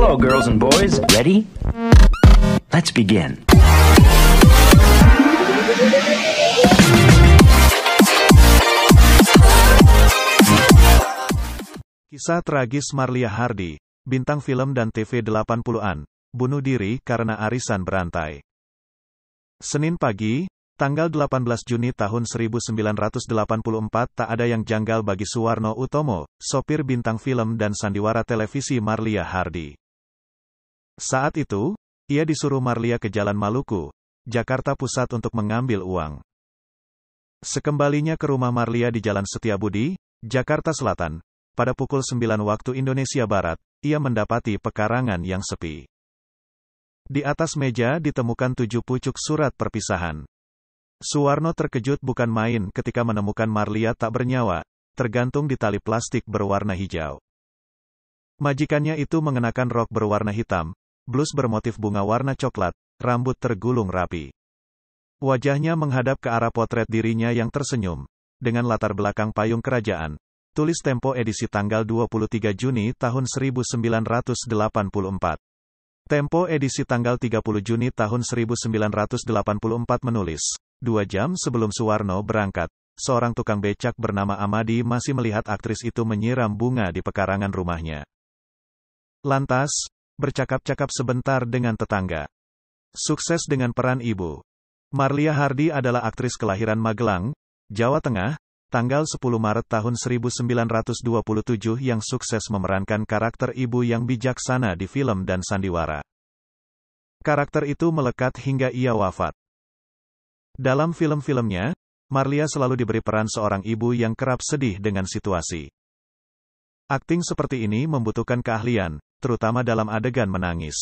Hello, girls and boys. Ready? Let's begin. Kisah tragis Marlia Hardy, bintang film dan TV 80-an, bunuh diri karena arisan berantai. Senin pagi, tanggal 18 Juni tahun 1984 tak ada yang janggal bagi Suwarno Utomo, sopir bintang film dan sandiwara televisi Marlia Hardy. Saat itu, ia disuruh Marlia ke Jalan Maluku, Jakarta Pusat untuk mengambil uang. Sekembalinya ke rumah Marlia di Jalan Setiabudi, Jakarta Selatan, pada pukul 9 waktu Indonesia Barat, ia mendapati pekarangan yang sepi. Di atas meja ditemukan tujuh pucuk surat perpisahan. Suwarno terkejut bukan main ketika menemukan Marlia tak bernyawa, tergantung di tali plastik berwarna hijau. Majikannya itu mengenakan rok berwarna hitam, blus bermotif bunga warna coklat, rambut tergulung rapi. Wajahnya menghadap ke arah potret dirinya yang tersenyum, dengan latar belakang payung kerajaan. Tulis Tempo edisi tanggal 23 Juni tahun 1984. Tempo edisi tanggal 30 Juni tahun 1984 menulis, dua jam sebelum Suwarno berangkat, seorang tukang becak bernama Amadi masih melihat aktris itu menyiram bunga di pekarangan rumahnya. Lantas, bercakap-cakap sebentar dengan tetangga. Sukses dengan peran ibu. Marlia Hardi adalah aktris kelahiran Magelang, Jawa Tengah, tanggal 10 Maret tahun 1927 yang sukses memerankan karakter ibu yang bijaksana di film dan sandiwara. Karakter itu melekat hingga ia wafat. Dalam film-filmnya, Marlia selalu diberi peran seorang ibu yang kerap sedih dengan situasi. Akting seperti ini membutuhkan keahlian, terutama dalam adegan menangis.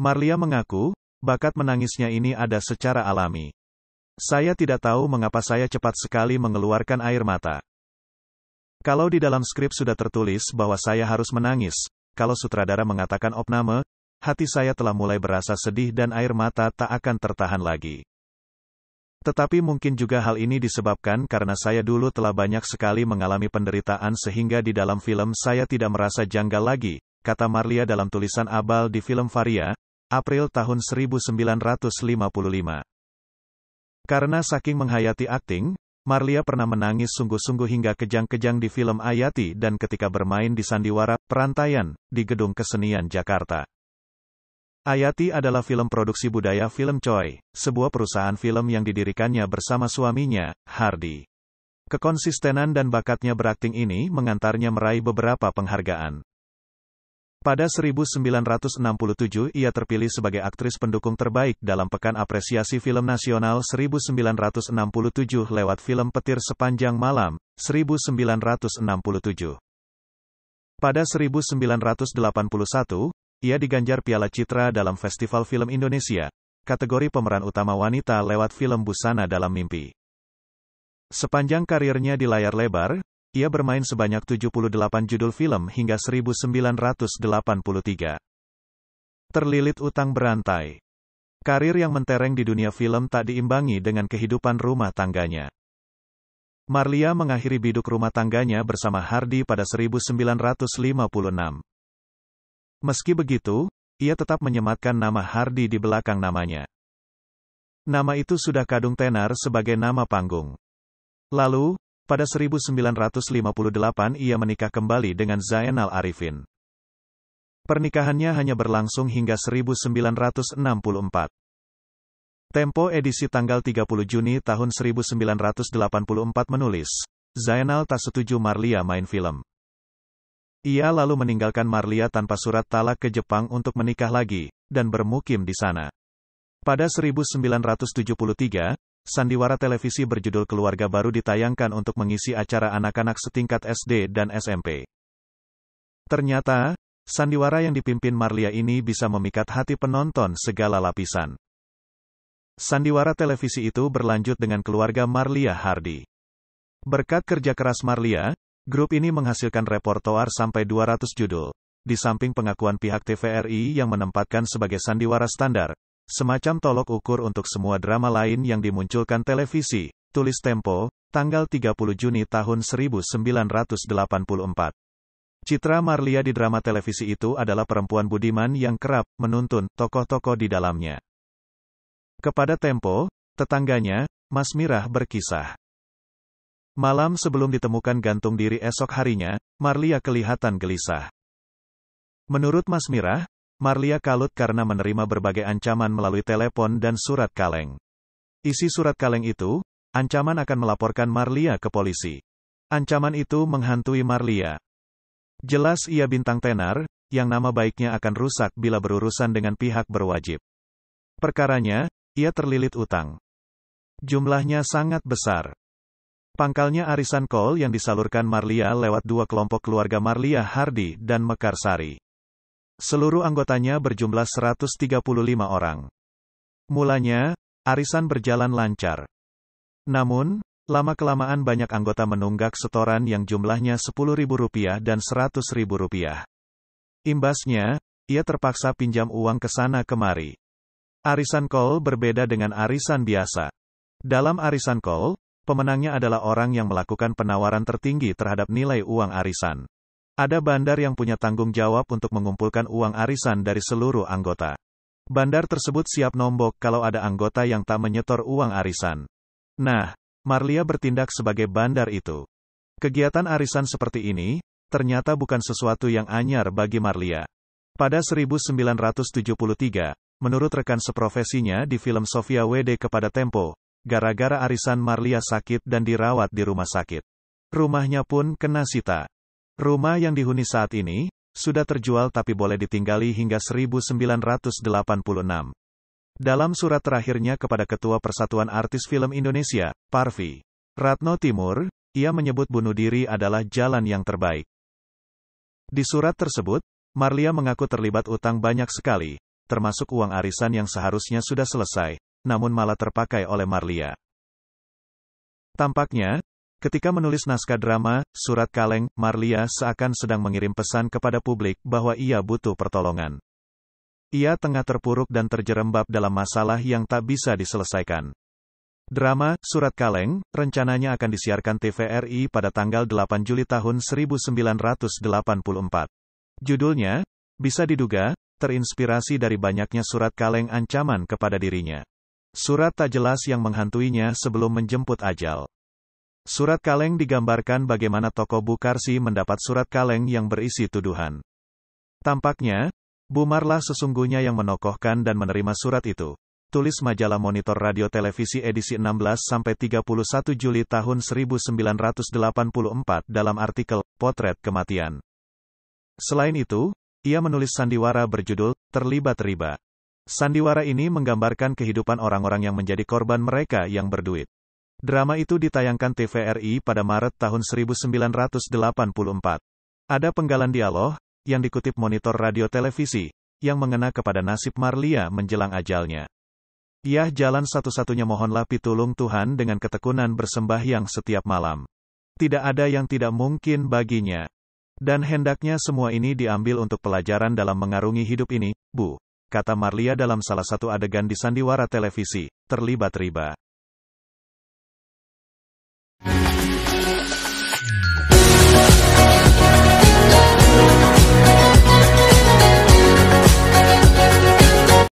Marlia mengaku, bakat menangisnya ini ada secara alami. Saya tidak tahu mengapa saya cepat sekali mengeluarkan air mata. Kalau di dalam skrip sudah tertulis bahwa saya harus menangis, kalau sutradara mengatakan opname, hati saya telah mulai berasa sedih dan air mata tak akan tertahan lagi. Tetapi mungkin juga hal ini disebabkan karena saya dulu telah banyak sekali mengalami penderitaan sehingga di dalam film saya tidak merasa janggal lagi, kata Marlia dalam tulisan Abal di film Faria, April tahun 1955. Karena saking menghayati akting, Marlia pernah menangis sungguh-sungguh hingga kejang-kejang di film Ayati dan ketika bermain di Sandiwara, Perantaian, di Gedung Kesenian Jakarta. Ayati adalah film produksi budaya Film Choi, sebuah perusahaan film yang didirikannya bersama suaminya, Hardy. Kekonsistenan dan bakatnya berakting ini mengantarnya meraih beberapa penghargaan. Pada 1967 ia terpilih sebagai aktris pendukung terbaik dalam Pekan Apresiasi Film Nasional 1967 lewat film Petir Sepanjang Malam, 1967. Pada 1981, ia diganjar Piala Citra dalam Festival Film Indonesia, kategori pemeran utama wanita lewat film Busana dalam Mimpi. Sepanjang karirnya di layar lebar, ia bermain sebanyak 78 judul film hingga 1983. Terlilit utang berantai. Karir yang mentereng di dunia film tak diimbangi dengan kehidupan rumah tangganya. Marlia mengakhiri biduk rumah tangganya bersama Hardi pada 1956. Meski begitu, ia tetap menyematkan nama Hardy di belakang namanya. Nama itu sudah kadung tenar sebagai nama panggung. Lalu, pada 1958 ia menikah kembali dengan Zainal arifin Pernikahannya hanya berlangsung hingga 1964. Tempo edisi tanggal 30 Juni tahun 1984 menulis, Zainal tak setuju Marlia main film. Ia lalu meninggalkan Marlia tanpa surat talak ke Jepang untuk menikah lagi, dan bermukim di sana. Pada 1973, sandiwara televisi berjudul Keluarga Baru ditayangkan untuk mengisi acara anak-anak setingkat SD dan SMP. Ternyata, sandiwara yang dipimpin Marlia ini bisa memikat hati penonton segala lapisan. Sandiwara televisi itu berlanjut dengan keluarga Marlia Hardy. Berkat kerja keras Marlia, Grup ini menghasilkan repertoar sampai 200 judul. Di samping pengakuan pihak TVRI yang menempatkan sebagai sandiwara standar, semacam tolok ukur untuk semua drama lain yang dimunculkan televisi, tulis Tempo, tanggal 30 Juni tahun 1984. Citra Marlia di drama televisi itu adalah perempuan budiman yang kerap menuntun tokoh-tokoh di dalamnya. Kepada Tempo, tetangganya, Mas Mirah berkisah. Malam sebelum ditemukan gantung diri esok harinya, Marlia kelihatan gelisah. Menurut Mas Mira, Marlia kalut karena menerima berbagai ancaman melalui telepon dan surat kaleng. Isi surat kaleng itu, ancaman akan melaporkan Marlia ke polisi. Ancaman itu menghantui Marlia. Jelas ia bintang tenar, yang nama baiknya akan rusak bila berurusan dengan pihak berwajib. Perkaranya, ia terlilit utang. Jumlahnya sangat besar. Pangkalnya arisan kol yang disalurkan Marlia lewat dua kelompok keluarga Marlia Hardi dan Mekarsari. Seluruh anggotanya berjumlah 135 orang. Mulanya, arisan berjalan lancar. Namun, lama-kelamaan banyak anggota menunggak setoran yang jumlahnya Rp10.000 dan Rp100.000. Imbasnya, ia terpaksa pinjam uang ke sana kemari. Arisan kol berbeda dengan arisan biasa. Dalam arisan kol, Pemenangnya adalah orang yang melakukan penawaran tertinggi terhadap nilai uang arisan. Ada bandar yang punya tanggung jawab untuk mengumpulkan uang arisan dari seluruh anggota. Bandar tersebut siap nombok kalau ada anggota yang tak menyetor uang arisan. Nah, Marlia bertindak sebagai bandar itu. Kegiatan arisan seperti ini, ternyata bukan sesuatu yang anyar bagi Marlia. Pada 1973, menurut rekan seprofesinya di film Sofia WD kepada Tempo, gara-gara arisan Marlia sakit dan dirawat di rumah sakit. Rumahnya pun kena sita. Rumah yang dihuni saat ini, sudah terjual tapi boleh ditinggali hingga 1986. Dalam surat terakhirnya kepada Ketua Persatuan Artis Film Indonesia, Parvi Ratno Timur, ia menyebut bunuh diri adalah jalan yang terbaik. Di surat tersebut, Marlia mengaku terlibat utang banyak sekali, termasuk uang arisan yang seharusnya sudah selesai, namun malah terpakai oleh Marlia. Tampaknya, ketika menulis naskah drama, surat kaleng, Marlia seakan sedang mengirim pesan kepada publik bahwa ia butuh pertolongan. Ia tengah terpuruk dan terjerembab dalam masalah yang tak bisa diselesaikan. Drama, Surat Kaleng, rencananya akan disiarkan TVRI pada tanggal 8 Juli tahun 1984. Judulnya, bisa diduga, terinspirasi dari banyaknya surat kaleng ancaman kepada dirinya. Surat tak jelas yang menghantuinya sebelum menjemput ajal. Surat kaleng digambarkan bagaimana tokoh Bukarsi mendapat surat kaleng yang berisi tuduhan. Tampaknya, Bumarlah sesungguhnya yang menokohkan dan menerima surat itu. Tulis majalah Monitor Radio Televisi edisi 16-31 sampai Juli tahun 1984 dalam artikel Potret Kematian. Selain itu, ia menulis sandiwara berjudul Terlibat Riba. Sandiwara ini menggambarkan kehidupan orang-orang yang menjadi korban mereka yang berduit. Drama itu ditayangkan TVRI pada Maret tahun 1984. Ada penggalan dialog, yang dikutip monitor radio televisi, yang mengena kepada nasib Marlia menjelang ajalnya. Yah, jalan satu-satunya mohonlah pitulung Tuhan dengan ketekunan bersembah yang setiap malam. Tidak ada yang tidak mungkin baginya. Dan hendaknya semua ini diambil untuk pelajaran dalam mengarungi hidup ini, Bu kata Marlia dalam salah satu adegan di sandiwara televisi, terlibat riba.